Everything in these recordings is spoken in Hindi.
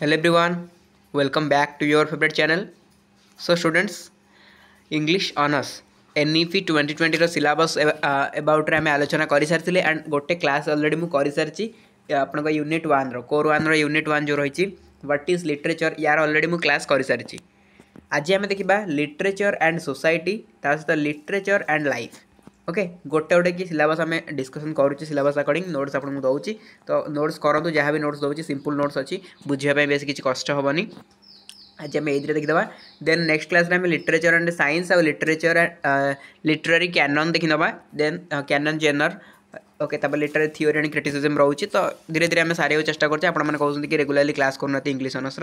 hello everyone welcome back to your favorite channel so students english honors NEP 2020 ର ସିଲାବସ୍ ଆବାଉଟ୍ରେ ଆମେ ଆଲୋଚନା କରିସାରିଥିଲେ ଆଣ୍ଡ ଗୋଟେ କ୍ଲାସ୍ ଅଲରେଡ଼ି ମୁଁ କରିସାରିଛି ଆପଣଙ୍କ ୟୁନିଟ୍ ୱାନ୍ର କୋର୍ ୱାନ୍ର ୟୁନିଟ୍ ୱାନ୍ ଯେଉଁ ରହିଛି ହ୍ୱାଟ୍ ଇଜ୍ ଲିଟରେଚର୍ ୟାର ଅଲରେଡ଼ି ମୁଁ କ୍ଲାସ୍ କରିସାରିଛି ଆଜି ଆମେ ଦେଖିବା ଲିଟରେଚର୍ ଆଣ୍ଡ ସୋସାଇଟି ତା ସହିତ ଲିଟରେଚର୍ ଆଣ୍ଡ ଲାଇଫ୍ ओके गोटे गोटे कि सिलेबस आम डिस्कसन करुचे सिलेबस अकॉर्डिंग नोट्स आपको दूँ तो नोट्स करूँ जहाँ भी नोट्स दूसरी सिंपल नोट्स अच्छी बुझाप बेस किसी कष्ट हेनी आज आम ये देखीदे देन नेक्स्ट क्लास में लिटरेचर एंड सैंस आउ लिटरेचर लिटरेरी क्यानन देखीदे then canon genre okay literary theory and criticism रोचे तो धीरे धीरे आम सारे चेस्ट कि रेगुलाली क्लास करना English honours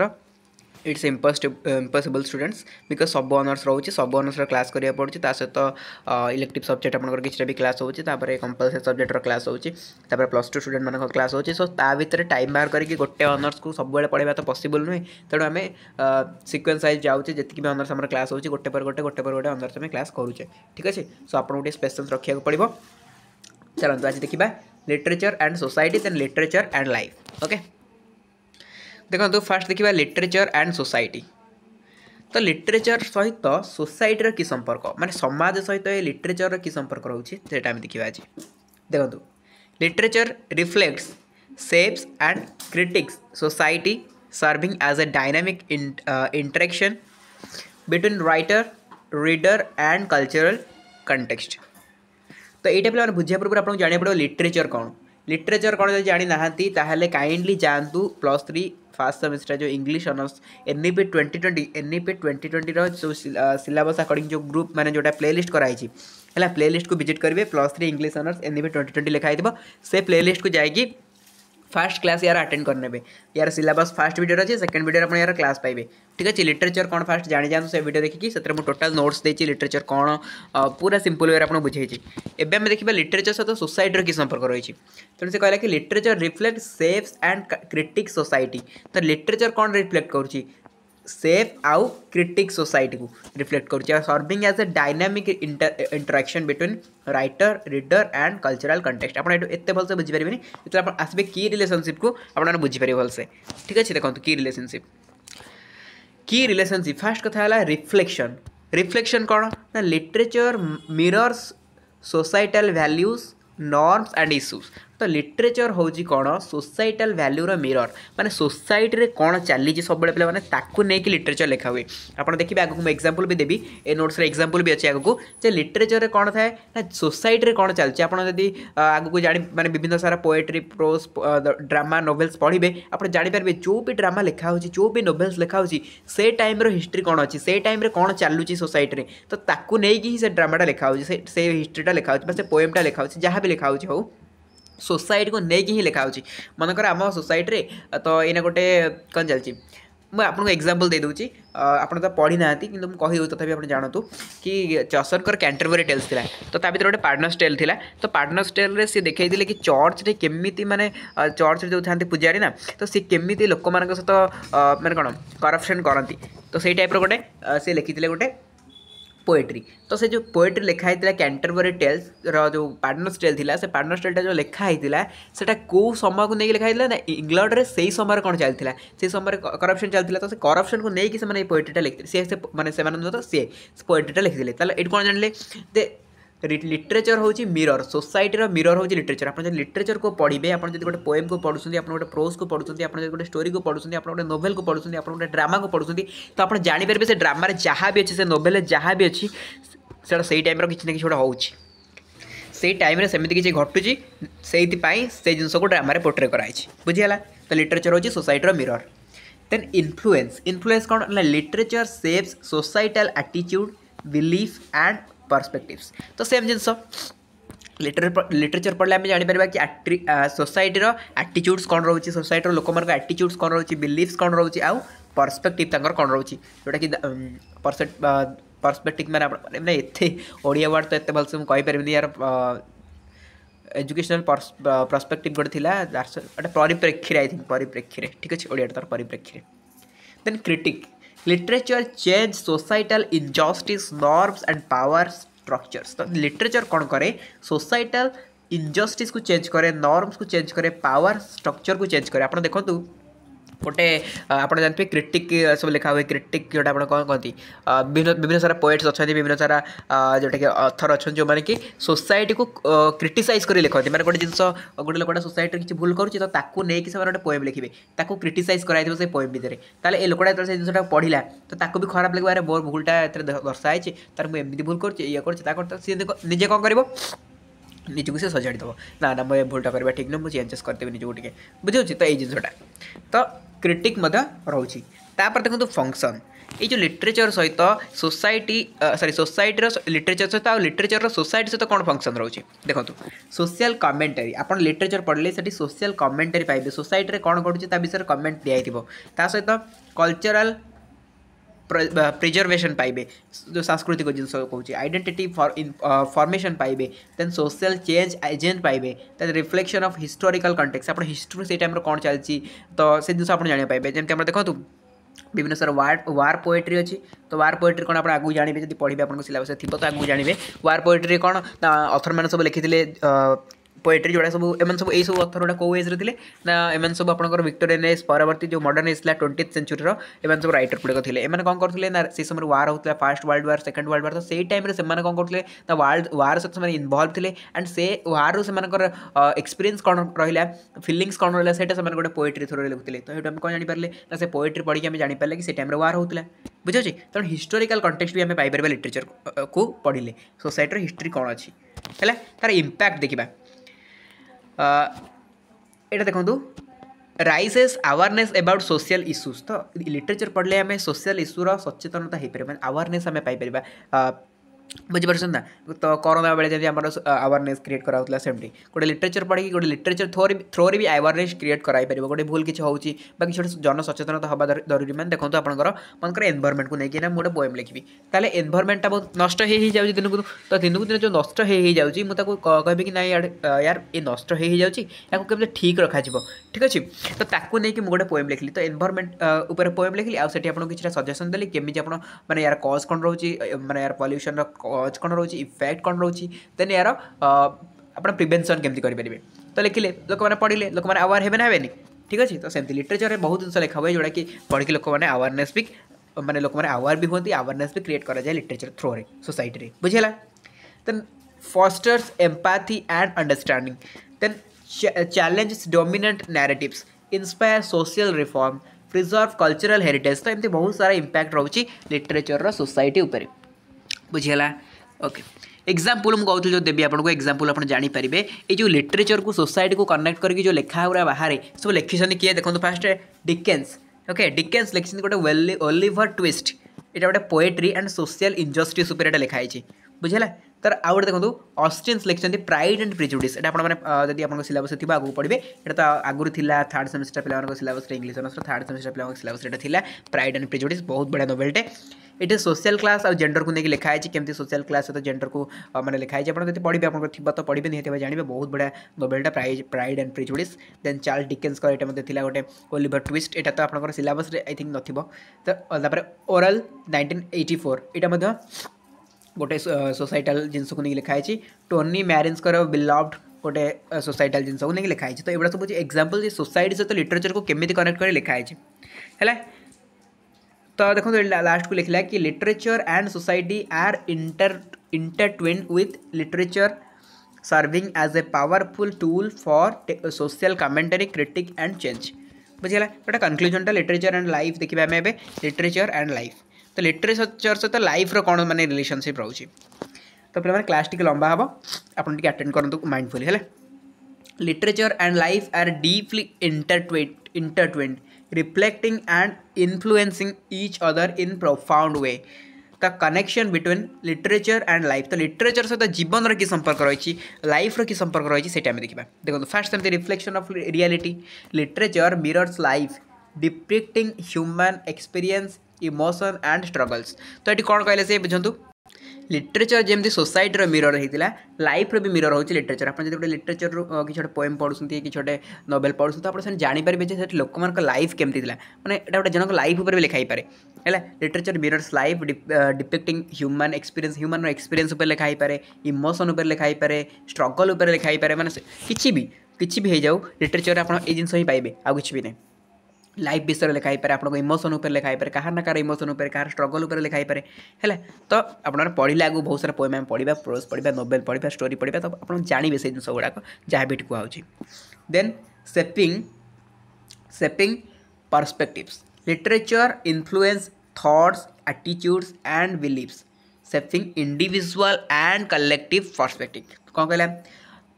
it's impossible students because सब अनर्स रोचे सब अनर्स क्लास कर पड़ी ता सहित इलेक्टिव सब्जेक्ट आप किसी भी क्लास होपर कंपलसरी सब्जेक्ट र्लास होपर प्लस टू स्टूडेंट मान क्लास होती सो ताकि टाइम बाहर करके गोटे अनर्स को सब पढ़ा तो पसबल नुहे तेणु आम सिक्वेन्स सैज जाऊँ जितकी भी अनर्स क्लास हो गए पर गोटे गोटे पर गोटे अनर्स क्लास करुचे ठीक अच्छे सो आपको गोटे स्पेशल रखा पड़ो चलो आज देखा literature and society then literature and life okay देखो तो फास्ट देखा लिटरेचर एंड सोसाइटी तो लिटरेचर सहित तो सोसाइटर की संपर्क मानते समाज सहित तो ये लिटरेचर की संपर्क रोचे रोचा देखा आज देखो literature reflects shapes and critiques society serving as a dynamic interaction between writer reader and cultural context तो ये पे बुझा पूर्व आपको जाना पड़ो लिटरेचर कौन लिटरेचर कौन जब जाणी ना कईंडली जातु प्लस थ्री फास्ट सेमिस्टर जो English honours N E twenty twenty N E twenty twenty जो सिलेबस अकॉर्डिंग जो ग्रुप मैंने जोटा प्ले लिस्ट कराई है प्ले लिस्ट को भिजिट करेंगे plus three English honours N E twenty twenty लिखाई थी से प्ले लिस्ट को जाएगी फास्ट क्लास यार अटेंड करने यार सिलेबस फास्ट भिडियो अच्छे सेकेंड भिडियो आप यार क्लास पाए ठीक अच्छे लिटरेचर कौन फास्ट जाणी जाते तो से भिडियो देखिए से टोटाल नोट्स देखिए लिटरेचर कौन पूरा सिंपल वे आपको बुझे एवं आम देखा लिटरेचर सहित सोसाइटर की संपर्क रही तेणु तो से कहला कि literature reflect shapes and critique society तो लिटरेचर कौन रिफ्लेक्ट करुच्ची सेफ आउ क्रिटिक सोसाइटी को रिफ्लेक्ट कर serving as a dynamic interaction between writer reader and cultural context आप एत भलसे बुझीपर जो आप कि रिलेसनशिप को आप बुझीपरि भलसे ठीक अच्छे देखो कि रिलेसनशिप कि रिलेसनशिप फास्ट कथा रिफ्लेक्शन रिफ्लेक्शन कौन ना literature mirrors societal values norms and issues तो लिटरेचर हूँ कौन सोसाइटल भैल्यूर मिरर मैंने सोसाइटी में कौन चली सब पे मैंने नहीं कि लिटरेचर लिखा हुए आप देखिए आगे मुझे एक्जामपल भी देवी ए नोट्स एक्जामपल भी अच्छे आगे जो लिटरेचर में कौन था ना सोसाइटी में कौन चलती आप आगे जान मैंने विभिन्न सारा पोएट्री प्रोज ड्रामा नोभेल्स पढ़े आप जापारे जो भी ड्रामा लिखा हो जो भी नोभेल्स लिखा हो टाइम हिस्ट्री कौन अच्छी से टाइम कौन चलू सोसाइटी में तो ताकू नहीं कि ड्रामाटा लिखा हो हिस्ट्रीटा लिखा हो पोएमटा लिखा हो जहाँ भी लिखा हो सोसाइटी को लेकिन ही लिखा हो मनकर आम सोसाइट रे तो इन गोटे कौन चलती मुझे आपको एग्जाम्पल दे दूँ आप तो पढ़ी ना कि कही तथा आप जानतु कि चसर कैंटरबरी टेल्स था तो भर गोटे पार्टनर्स टेल था तो पार्टनर स्टेल रे सी देखे कि चर्च रे केमी मानने चर्च जो था पूजारी ना तो सी केमी लोक मत मैंने कौन करपसन करती तो सही टाइप रोटे सी लिखी थे गोटे ପୋଏଟ୍ରି ତ ସେ ଯେଉଁ ପୋଏଟ୍ରି ଲେଖା ହେଇଥିଲା କ୍ୟାଣ୍ଟରବରୀ ଟେଲ୍ସର ଯେଉଁ ପାର୍ଟନର୍ସ ଟେଲ୍ ଥିଲା ସେ ପାର୍ଟନର୍ସ ଟେଲ୍ଟା ଯେଉଁ ଲେଖା ହେଇଥିଲା ସେଟା କେଉଁ ସମୟକୁ ନେଇକି ଲେଖା ହେଇଥିଲା ନା ଇଂଲଣ୍ଡରେ ସେଇ ସମୟରେ କ'ଣ ଚାଲିଥିଲା ସେଇ ସମୟରେ କରପ୍ସନ୍ ଚାଲିଥିଲା ତ ସେ କରପ୍ସନ୍କୁ ନେଇକି ସେମାନେ ଏଇ ପୋଏଟ୍ରିଟା ଲେଖିଥିଲେ ସିଏ ମାନେ ସେମାନେ ତ ସିଏ ପୋଏଟ୍ରିଟା ଲେଖିଥିଲେ ତାହେଲେ ଏଇଠି କ'ଣ ଜାଣିଲେ ଯେ लिटरेचर हूँ मिरर सोसाइटर मिरर हूँ लिटरेचर आप लिटरेचर को पढ़े आप गोटे पोएम को पढ़ुंत आप गोटे प्रोज को पढ़ुंत आप गोटे स्टोरी को पढ़ुंत आप गोटे नोभेल को पढ़ुंत आप गोटे ड्रामा को पढ़ुंत तो आप जानपर से ड्रामे जहाँ भी अच्छे से नोभेल जहाँ भी अच्छी से ही टाइम किसी ना कि हूँ से टाइम सेमती किसी घटू से जिनस को ड्रामे पोर्ट्रे कराई बुझीगला तो लिटरेचर हो सोसाइटर मिरर देन इनफ्लुएंस इनफ्लुएंस कौन ना लिटरेचर सेव्स societal attitudes belief and perspectives तो सेम जिन लिटरेचर पढ़ले आम जापर कि सोसाइटर आटीच्यूड्स कौन रोचे सोसाइटर लोक आटीच्यूड्स कौन रोचे बिलिफ्स कौन रोचे आउ परस्पेक्टिव तर कौन रोचे जोटा कि परस्पेक्टिव मैंने मैंने ये ओडिया वार्ड तो ये भलसे मुझे यार एजुकेशनल परस्पेक्टिव गोटे गोटे परिप्रेक्षी आई थिंक परिप्रेक्षी ठीक अच्छे ओडिया तर परिप्रेक्षी then critique literature change societal injustice norms and power structures तो लिटरेचर कौन करे सोसाइटल इनजस्टिस को चेंज करे नॉर्म्स को चेंज करे पावर स्ट्रक्चर को चेंज करे आप देखो तो ଗୋଟେ ଆପଣ ଜାଣିଥିବେ କ୍ରିଟିକ୍ ସବୁ ଲେଖା ହୁଏ କ୍ରିଟିକ୍ ଯେଉଁଟା ଆପଣ କ'ଣ କହନ୍ତି ବିଭିନ୍ନ ବିଭିନ୍ନ ସାରା ପୋଏଟ୍ସ ଅଛନ୍ତି ବିଭିନ୍ନ ସାରା ଯେଉଁଟାକି ଅଥର ଅଛନ୍ତି ଯେଉଁମାନେ କି ସୋସାଇଟିକୁ କ୍ରିଟିସାଇଜ୍ କରି ଲେଖନ୍ତି ମାନେ ଗୋଟେ ଜିନିଷ ଗୋଟେ ଲୋକଟା ସୋସାଇଟିରେ କିଛି ଭୁଲ କରୁଛି ତ ତାକୁ ନେଇକି ସେମାନେ ଗୋଟେ ପୋଏମ୍ ଲେଖିବେ ତାକୁ କ୍ରିଟିସାଇଜ୍ କରାଯାଇଥିବ ସେ ପୋଏମ୍ ଭିତରେ ତାହେଲେ ଏ ଲୋକଟା ଯେତେବେଳେ ସେ ଜିନିଷଟା ପଢ଼ିଲା ତ ତାକୁ ବି ଖରାପ ଲାଗିବ ଆରେ ମୋର ଭୁଲଟା ଏଥିରେ ଦର୍ଶା ହେଇଛି ତାର ମୁଁ ଏମିତି ଭୁଲ କରୁଛି ଇଏ କରୁଛି ତା କରୁଛି ସିଏ ନିଜେ କ'ଣ କରିବ ନିଜକୁ ସେ ସଜାଡ଼ି ଦେବ ନା ନା ମୁଁ ଏ ଭୁଲଟା କରିବା ଠିକ୍ ନୁହଁ ମୁଁ ଚେଞ୍ଜେସ୍ କରିଦେବି ନିଜକୁ ଟିକେ ବୁଝିହେଉଛି ତ ଏଇ ଜିନିଷଟା ତ କ୍ରିଟିକ୍ ମଧ୍ୟ ରହୁଛି ତାପରେ ଦେଖନ୍ତୁ ଫଙ୍କସନ୍ ଏଇ ଯେଉଁ ଲିଟରେଚର ସହିତ ସୋସାଇଟି ସରି ସୋସାଇଟିର ଲିଟରେଚର ସହିତ ଆଉ ଲିଟରେଚରର ସୋସାଇଟି ସହିତ କ'ଣ ଫଙ୍କସନ୍ ରହୁଛି ଦେଖନ୍ତୁ ସୋସିଆଲ କମେଣ୍ଟାରୀ ଆପଣ ଲିଟରେଚର ପଢ଼ିଲେ ସେଠି ସୋସିଆଲ କମେଣ୍ଟାରୀ ପାଇବେ ସୋସାଇଟିରେ କ'ଣ ଘଟୁଛି ତା ବିଷୟରେ କମେଣ୍ଟ ଦିଆହେଇଥିବ ତା ସହିତ କଲଚରାଲ ପ୍ରିଜର୍ଭେସନ୍ ପାଇବେ ଯେଉଁ ସାଂସ୍କୃତିକ ଜିନିଷ କହୁଛି ଆଇଡେଣ୍ଟିଟି ଫର୍ମେସନ୍ ପାଇବେ ଦେନ୍ ସୋସିଆଲ୍ ଚେଞ୍ଜ ଏଜେଣ୍ଟ ପାଇବେ then reflection of historical context ଆପଣ ହିଷ୍ଟ୍ରି ସେଇ ଟାଇମ୍ରେ କ'ଣ ଚାଲିଛି ତ ସେ ଜିନିଷ ଆପଣ ଜାଣିବାକୁ ପାଇବେ ଯେମିତି ଆମର ଦେଖନ୍ତୁ বিভিন্ন স্যার ওয়ার ওয়ার পোয়েট্রি অছি তো ওয়ার পোয়েট্রি কোণ আপনার আগুক জাঁবে যদি পড়বে আপনার সিলাবস থাকবে তো আগুক জাঁবে ওয়ার পোয়েট্রি কোণ অথর মানে সব লিখি ପୋଏଟ୍ରି ଯେଉଁଟା ସବୁ ଏମାନେ ସବୁ ଏଇସବୁ ଅଥର ଗୁଡ଼ା କେଉଁ ଏଜ୍ରେ ଥିଲେ ନା ଏମାନେ ସବୁ ଆପଣଙ୍କର ଭିକ୍ଟୋରିଆନ୍ ଏଜ୍ ପରବର୍ତ୍ତୀ ଯେଉଁ ମଡ଼ର୍ଣ୍ଣ ଏଜ୍ ଥିଲା ଟ୍ୱେଣ୍ଟିଥ୍ ସେଞ୍ଚୁରୀର ଏମାନେ ସବୁ ରାଇଟର୍ ଗୁଡ଼ିକ ଥିଲେ ଏମାନେ କ'ଣ କରୁଥିଲେ ନା ସେ ସମୟରେ ୱାର୍ ହେଉଥିଲା first world war second world war ତ ସେଇ ଟାଇମ୍ରେ ସେମାନେ କ'ଣ କରୁଥିଲେ ନା ୱାର୍ଲଡ ୱାର୍ ସହିତ ସେମାନେ ଇନଭଲ୍ଭ ଥିଲେ ଆଣ୍ଡ ସେ ୱାର୍ରୁ ସେମାନଙ୍କର ଏକ୍ସପିରିଏନ୍ସ କ'ଣ ରହିଲା ଫିଲିଙ୍ଗସ୍ କ'ଣ ରହିଲା ସେଇଟା ସେମାନେ ଗୋଟେ ପୋଏଟ୍ରି ଥ୍ରୋରେ ଲେଖୁଥିଲେ ତ ସେଇଠୁ ଆମେ କ'ଣ ଜାଣିପାରିଲେ ନା ସେ ପୋଏଟ୍ରି ପଢ଼ିକି ଆମେ ଜାଣିପାରିଲେ କି ସେ ଟାଇମ୍ରେ ୱାର୍ ହେଉଥିଲା ବୁଝାଉଛି ତେଣୁ ହିଷ୍ଟୋରିକାଲ୍ କଣ୍ଟେକ୍ସ ବି ଆମେ ପାଇପାରିବା ଲିଟରେଚର୍କୁ ପଢ଼ିଲେ ସୋସାଇଟିର ହିଷ୍ଟ୍ରି କ'ଣ ଅଛି ହେଲା ତା'ର ଇମ୍ପାକ୍ଟ ଦେଖିବା यहाँ देखो raises awareness about social issues तो लिटरेचर तो पढ़ले आम सोशियाल इश्यूर सचेतनता हो पार मैं ବୁଝିପାରୁଛନ୍ତି ନା ତ କରୋନା ବେଳେ ଯେମିତି ଆମର ଆୱାରନେସ୍ କ୍ରିଏଟ୍ କରାହେଉଥିଲା ସେମିତି ଗୋଟେ ଲିଟରେଚର୍ ପଢ଼ିକି ଗୋଟେ ଲିଟରେଚର୍ ଥ୍ରୋରେ ଥ୍ରୋରେ ବି ଆୱାରନେସ୍ କ୍ରିଏଟ୍ କରାଇପାରିବ ଗୋଟେ ଭୁଲ କିଛି ହେଉଛି ବା କିଛି ଗୋଟେ ଜନସଚେତନତା ହେବା ଜରୁରୀ ମାନେ ଦେଖନ୍ତୁ ଆପଣଙ୍କର ମନେକର ଏନ୍ଭାରମେଣ୍ଟକୁ ନେଇକି ନା ମୁଁ ଗୋଟେ ବୋଏମ୍ ଲେଖିବି ତାହେଲେ ଏନ୍ଭାରମେଣ୍ଟଟା ବହୁତ ନଷ୍ଟ ହେଇ ହେଇଯାଉଛି ଦିନକୁ ତ ଦିନକୁ ଦିନ ଯେଉଁ ନଷ୍ଟ ହେଇ ହେଇଯାଉଛି ମୁଁ ତାକୁ କହିବି କି ନାଇଁ ୟାର ଏ ନଷ୍ଟ ହେଇ ହେଇଯାଉଛି ୟାକୁ କେମିତି ଠିକ୍ ରଖାଯିବ ଠିକ୍ ଅଛି ତ ତାକୁ ନେଇକି ମୁଁ ଗୋଟେ ପୋଏମ୍ ଲେଖିଲି ତ ଏନ୍ଭାରମେଣ୍ଟ ଉପରେ ପୋଏମ୍ ଲେଖିଲି ଆଉ ସେଠି ଆପଣଙ୍କୁ କିଛିଟା ସଜେସନ୍ ଦେଲି କେମିତି ଆପଣ ମାନେ ୟାର କଜ୍ କ'ଣ ରହୁଛି ମାନେ ୟାର ପଲ୍ୟୁସନ୍ର कज कौन रोच इफेक्ट कौन रोज देन यार आपड़ प्रिभेनसन केमती करेंगे तो लिखिले लोक मैंने पढ़ले लोक मैंने आवेर हेबे ना हेनी ठीक अच्छे तो सेमती लिटरेचर में बहुत जिस लिखा हुए जोड़ा कि पढ़ के लोक मैंने आवेरने भी मैंने लोक मैंने आवेर भी हूँ आवेरनेस भी क्रिएट कर जाए लिटरेचर थ्रो रे सोसाइट बुझेगा then fosters empathy and understanding they challenge dominant narratives inspire social reform preserve cultural heritage तो एमती बहुत सारा इंपैक्ट रोचे लिटरेचर रोसाइट बुझेगा ओके एक्जामपल मुझे जो देवी आपको एक्जामपल आप जापर ये जो लिटरेचर को सोसाइट को कनेक्ट करके जो लिखा हो बाहर सब लिखी किए देखो फास्ट डिकेन्स ओके डिकेन्स लिखी गोटे ओलिभर ट्विस्ट यहाँ गोटे पोएट्री एंड सोशियाल इंजस्टिस लिखाई बुझेगा तर आउ गए देखो अस्टेन्स लिखते प्राइड एंड प्रिजुडिस जब आप सिलेबस आगे पढ़े ये तो आगुरी था थार्ड सेमिस्टर पे सिलेबस इंग्लीश अनुसार थार्ड सेमिस्टर पे सिलेबस प्राइड एंड प्रिजुडिस बहुत बढ़िया नोवेल्टे ये सोशल क्लास और जेंडर को लेकिन लिखा है कमी सोशियाल क्लास सहित जेंडर को मैंने लिखाई है आप पढ़े आप थी तो पढ़े नहीं थे जानते बहुत बड़ा नोबेलटा prize Pride and Prejudice दे चार्ल डिकेन्स ये गोटे ओलिभर ट्विस्ट यहाँ तो आपको सिलबस आई थिंक नथ तो ओराल फोर एटी गोटे सोसाइटल जिनस को नहीं लिखाई टोनी मैरिज कर बिलव्ड गोटे सोसाइटल जिनस को नहीं लिखाई तो यह सब एक्जामपल सोसाइट सहित लिटरेचर को कमी कनेक्ट कर लिखाई है तो देखो तो लास्ट को लिख लिया कि literature and society are inter intertwined with literature serving as a powerful tool for social commentary critique and change बुझीगला गोटे कनक्लूजनटा लिटरेचर एंड लाइफ देखिए आम एवं लिटरेचर एंड लाइफ तो लिटरेचर सहित लाइफ रण मैंने रिलेसनशिप रोचे तो पे क्लास टी लंबा हम आप आटेड करूँ माइंडफुल है literature and life are deeply intertwined intertwined reflecting and influencing each other in profound way the connection between literature and life तो लिटरेचर सहित जीवन रि संपर्क रही लाइफ रि संपर्क रही से आम देखा देखो फास्ट सेमती reflection of reality literature mirrors life depicting human experience emotion and struggles तो ये कौन कहे से बुझे लिटरेचर जमी सोसाइटर मिरर होता लाइफ रि मिरर हो लिटरेचर आप गोटे लिटरेचर कि गोटे पोएम पढ़ुं कि गोटे नोबेल पढ़ुं तो आप जापारे जो लोक लाइफ कमी थी मैंने गोटे जन लाइफ पर लिखाई पारे है literature mirrors life depicting human experience human experience लिखाई पारे इमोशन लिखाई पारे स्ट्रगल लिखाई पारे मैंने किसी भी किसी भी हो जाऊ लिटरेचर आप जिन पाए आ कि भी नहीं लाइफ विषय लिखा ही पारे आप इमोशन लिखाई पारे कहार ना कह इमोशन कहार स्ट्रगल लिखाई पे है तो आप पढ़ी लगू बहुत सारा पोएम पढ़ा प्रोज पढ़ा नोबेल पढ़ा स्टोरी पढ़ा तो आप जानवे से जिस गुड़ाक जहाँ भी कहु then shaping shaping perspectives literature influence thoughts attitudes and beliefs shaping individual and collective perspective कौन कहला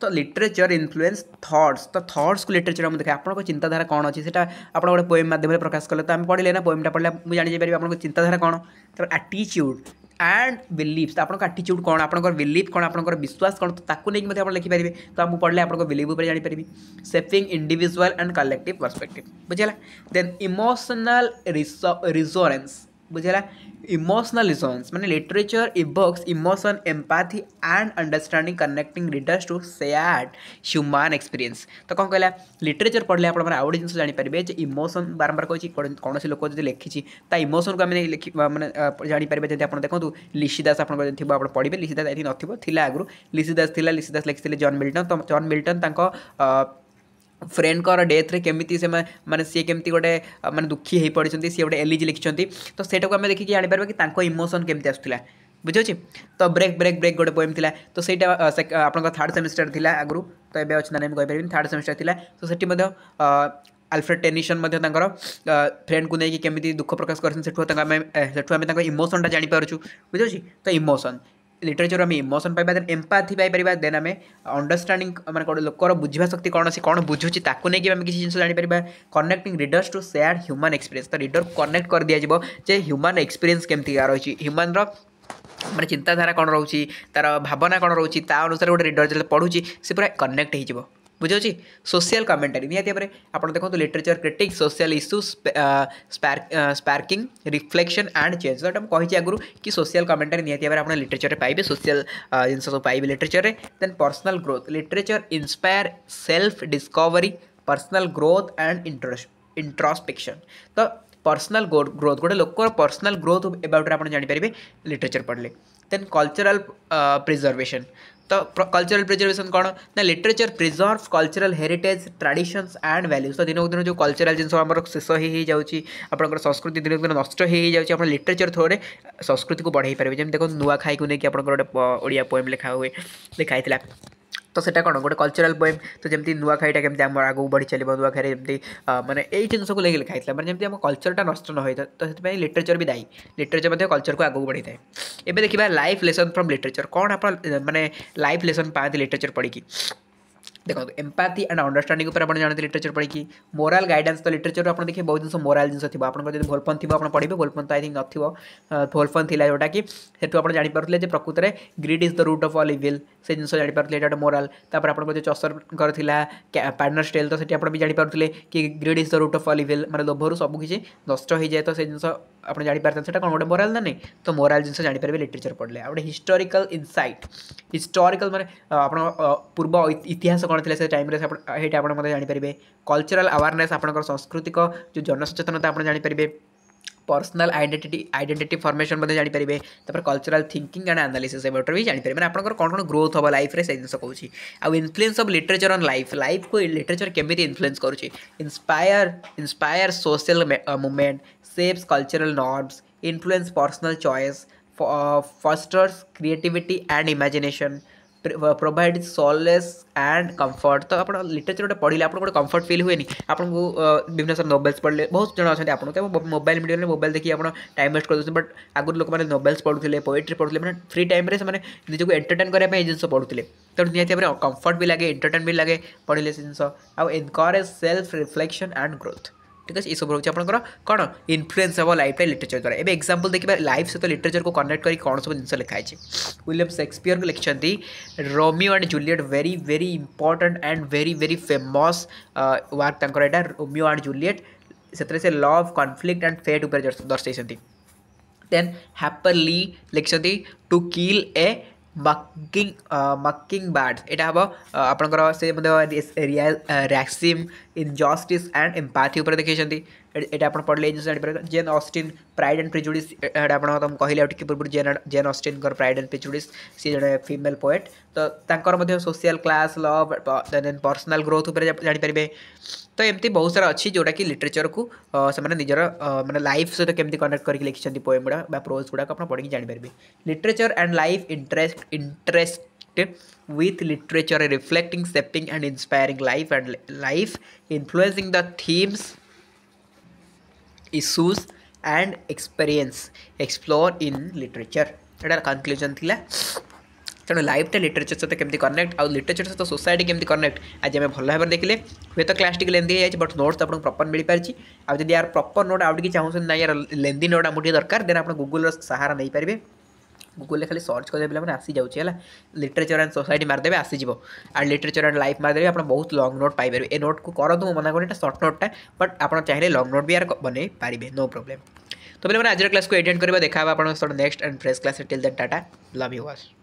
तो लिटरेचर इनफ्लुएंस थट्स तो थट्स को लिटरेचर हम देखा आपको चिंताधारा कौन अच्छी आप गोटे पोएम मध्यम प्रकाश कले तो आम पढ़े ना पोएमटा पढ़ा मुझे जानी पारे आपको चिंताधारा कौन तर आटीच्यूड एंड बिलीफ आप आटीच्यूड कौन आप बिलीफ कौन आप विश्वास कौन तो नहीं आप लिखिपारे तो आप पढ़े आप बिलीफ उपर जापरि shaping individual and collect perspective बुझेगा देन इमोशनाल रिजोरेन्स बुझेगा इमोशनल रिजोन्स मैंने literature evokes emotion empathy and understanding connecting readers to shared human experience तो कौन कहला लिटरेचर पढ़ले आप आउटे जिन जापर जो इमोशन बारंबार कौन कौन लोक जब लिखी ता इमोशन को आम लिखी मैंने जापर जब आप देखो लिशी दास आप पढ़े लिशी दास ये ना आगुरी लिशी दास लिशी दास लिखी जन मिल्टन तो जन मिल्टन ଫ୍ରେଣ୍ଡଙ୍କର ଡେଥ୍ରେ କେମିତି ସେମାନେ ମାନେ ସିଏ କେମିତି ଗୋଟେ ମାନେ ଦୁଃଖୀ ହୋଇପଡ଼ିଛନ୍ତି ସିଏ ଗୋଟେ ଏଲିଜି ଲେଖିଛନ୍ତି ତ ସେଇଟାକୁ ଆମେ ଦେଖିକି ଜାଣିପାରିବା କି ତାଙ୍କ ଇମୋସନ୍ କେମିତି ଆସୁଥିଲା ବୁଝିହେଉଛି ତ ବ୍ରେକ୍ ବ୍ରେକ୍ ବ୍ରେକ୍ ଗୋଟେ ପୋଏମ୍ ଥିଲା ତ ସେଇଟା ଆପଣଙ୍କ ଥାର୍ଡ଼ ସେମିଷ୍ଟର ଥିଲା ଆଗରୁ ତ ଏବେ ଅଛି ନା ମୁଁ କହିପାରିବିନି ଥାର୍ଡ଼ ସେମିଷ୍ଟର ଥିଲା ତ ସେଠି ମଧ୍ୟ ଆଲଫ୍ରେଡ୍ ଟେନିସନ୍ ମଧ୍ୟ ତାଙ୍କର ଫ୍ରେଣ୍ଡକୁ ନେଇକି କେମିତି ଦୁଃଖ ପ୍ରକାଶ କରିଛନ୍ତି ସେଠୁ ତାଙ୍କ ଆମେ ସେଠୁ ଆମେ ତାଙ୍କ ଇମୋସନ୍ଟା ଜାଣିପାରୁଛୁ ବୁଝିହେଉଛି ତ ଇମୋସନ୍ লিটরেচর আমি ইমোশন পাইপার এম্পাথি পাইপার দেন আমি অন্ডরস্টাণ্ডিং মানে লোকর বুঝবা শক্তি কোণ সে কোণ বুঝুছি তাকে নেই আমি কিছু জিনিস জাঁপার connecting readers to share human experience তো রিডর কনেক্ট করে দিয়েযাব যে হ্যুমান এক্সপিরিয়েন্স কেমিকা রয়েছে হ্যুমানর মানে চিন্তাধারা কোণ রয়েছে তার ভাবনা কোণ রয়েছে তা অনুসারে গোটে রিডর যেতে পড়ুছি সে পুরা কনেক্ট হয়ে बुझे सोशियाल कमेटरी निहतर आप देखते literature critiques social issue sparking reflection and change जो कही आगू कि सोशियाल कमेटरी निहतर में लिटरेचर में पाइबे सोशियाल जिन सब पाए लिटरेचर में then personal growth literature inspire self discovery personal growth and introspection तो पर्सनाल ग्रोथ गोटे लोक पर्सनाल ग्रोथ एबाउट आप जानपरेंगे लिटरेचर पढ़ले देन कलचराल प्रिजरवेशन तो कल्चरल प्रिजर्वेशन कौन ना literature preserve cultural heritage traditions and values तो दिनक दिन जो कल्चराल जिन शेष होती आपंकर संस्कृति दिनक दिन नष्ट होती आप लिटरेचर थ्रो संस्कृति को बढ़ाई पारे जमी देखो नुआखाई को लेकिन आप गोटे ओडिया पोएम लिखा हुए लिखाई তো সেটা କ'ଣ ଗୋଟେ କଲଚରାଲ ପୋଏମ୍ ତ ଯେମିତି ନୂଆଖାଇଟା କେମିତି ଆମର ଆଗକୁ ବଢ଼ି ଚାଲିବ ନୂଆଖାଇରେ ଯେମିତି ମାନେ ଏଇ ଜିନିଷକୁ ନେଇକି ଲେଖା ହେଇଥିଲା ମାନେ ଯେମିତି ଆମ କଲଚରଟା ନଷ୍ଟ ନ ହୋଇଥାଏ ତ ସେଥିପାଇଁ ଲିଟରେଚର ବି ଦାୟୀ ଲିଟରେଚର ମଧ୍ୟ କଲଚରକୁ ଆଗକୁ ବଢ଼ିଥାଏ ଏବେ ଦେଖିବା ଲାଇଫ୍ ଲେସନ୍ ଫ୍ରମ୍ ଲିଟରେଚର କ'ଣ ଆପଣ ମାନେ ଲାଇଫ୍ ଲେସନ୍ ପାଆନ୍ତି ଲିଟରେଚର ପଢ଼ିକି देखो एम्पाथी एंड अंडरस्टांग जानते लिटरेचर पढ़ी मोराल गाइडेंस तो लिटरेचर आप देखिए बहुत जिस मोराल जिस आपड़ी भोलफन थी आप पढ़े भोलफन तो आई थिंक नव भोलफन थी जोटा कि आप जानपारे प्रकृत में greed is the root of all evil से जिस जानपारे गोटे मोराल आपड़ी चसर कर पार्टनर स्टेल तो सीट भी जानपारे कि greed is the root of all evil मैंने लोभर सबकि नष्ट हो जाए तो जिस आप जानपारे से कौन गोटे मोराल ना नहीं तो मोराल जिस जानपर लिटरेचर पढ़ले आ हिस्टोरिकल इनसाइट हिस्टोरिकल मैंने आप पूर्व इतिहास कौन କ'ଣ ଥିଲା ସେ आप ସେଇଟା कलचराल ମଧ୍ୟ ଜାଣିପାରିବେ କଲଚରାଲ୍ ଆୱାରନେସ୍ ଆପଣଙ୍କର ସାଂସ୍କୃତିକ ଯେଉଁ पर्सनाल आइडेंटिटी आइडेंटिटी फर्मेसन जापर तर कलचराल थिंकिंग एंड आनालीसीस भी जापर मैं आपको कौन कौन ग्रोथ हम लाइफ से जिस कौन आउ influence of literature on life life को लिटरेचर केमी इनफ्लुएंस करुच्ची inspire inspire social movement shapes cultural norms influence personal choice fosters creativity and imagination provide solace and comfort ତ ଆପଣ ଲିଟରେଚର୍ ଗୋଟେ ପଢ଼ିଲେ ଆପଣଙ୍କୁ ଗୋଟେ କମ୍ଫର୍ଟ ଫିଲ୍ ହୁଏନି ଆପଣଙ୍କୁ ବିଭିନ୍ନ ସାରା ନୋବେଲ୍ସ ପଢ଼ିଲେ ବହୁତ ଜଣ ଅଛନ୍ତି ଆପଣଙ୍କୁ ମୋବାଇଲ୍ ମିଡ଼ିଆରେ ମୋବାଇଲ୍ ଦେଖି ଆପଣ ଟାଇମ୍ ୱେଷ୍ଟ କରିଦେଉଛନ୍ତି ବଟ୍ ଆଗରୁ ଲୋକମାନେ ନୋବେଲ୍ସ ପଢ଼ୁଥିଲେ ପୋଏଟ୍ରି ପଢ଼ୁଥିଲେ ମାନେ ଫ୍ରି ଟାଇମ୍ରେ ସେମାନେ ନିଜକୁ ଏଣ୍ଟରଟେନ୍ କରିବା ପାଇଁ ଏ ଜିନିଷ ପଢ଼ୁଥିଲେ ତେଣୁ ନିହାତି ଭାବରେ କମ୍ଫର୍ଟ ବି ଲାଗେ ଏଣ୍ଟରଟେନ୍ ବି ଲାଗେ ପଢ଼ିଲେ ସେ ଜିନିଷ ଆଉ encourage self reflection and growth ठीक अच्छे युव रही आपर कौन इनफ्लुएंस हम लाइफ लिटरेचर द्वारा एवं एक्जामपल देखिए लाइफ सहित लिटरेचर को कनेक्ट करके कौन सब जिस लिखाई विलियम शेक्सपियर को लिखिंट Romeo and Juliet very very important and very very famous work Romeo and Juliet से लव कनफ्लिक्ट एंड फेट उपर दर्शाई देन हापरली लिखिंट to kill a mocking mocking birds ଏଇଟା ହେବ ଆପଣଙ୍କର ସେ ମଧ୍ୟ racism injustice and empathy ଉପରେ ଦେଖେଇଛନ୍ତି यहाँ पढ़ ले जानपर Jane Austen Pride and Prejudice कहे टी पूर्व Jane Jane Austen Pride and Prejudice सी जो फिमेल पोएट तो तांकर social class love then personal growth उपर जानपर तो एमती बहुत सारा अच्छी जोटा कि लिटरेचर को से निजर मैंने लाइफ सहित कमी कनेक्ट करके लिखिंट पोएम गुड़ा प्रोज गुड़ाक आप पढ़ी जानपरेंगे literature and life interest interest with literature reflecting shaping and inspiring life and life influencing the themes issues and experience explore in literature यार कनक्लूजन तेणु लाइफ टाइम लिटरेचर सहित कमी कनेक्ट आउ लिटरेचर सहित सोसाइटी के कनेक्ट आज आम भल भाव देखे हे तो क्लास टी लेंदी जाए बट नोट्स आपको प्रपर मिल पार्टी आदि यार प्रपर नोट आउट की चाहूँ ना यार लेंदी नोट आम दरकार देन आप गुगुल सहारा नहीं पार्टी গুগলে খালি সর্চ করে পিলামানে আসিযাচ্ছে হল লিটরেচর আন্ড সোসাইটি মারিদেবে আসিযোগ আর লিটরেচর আন্ড লাইফ মারিদেবে আপনার বহুত লং নোট পাইপারে এ নোটকু করতু মু মনা করি এটা সর্ট নোটটা বট আপনার চাইলে লং নোট বি আর বনাই পারিবে নো প্রোবলেম তো পিলামানে আজর ক্লাসকে এটেন্ড করা দেখা আপনার next and fresh class till then টাটা লভ ইউ ওয়াশ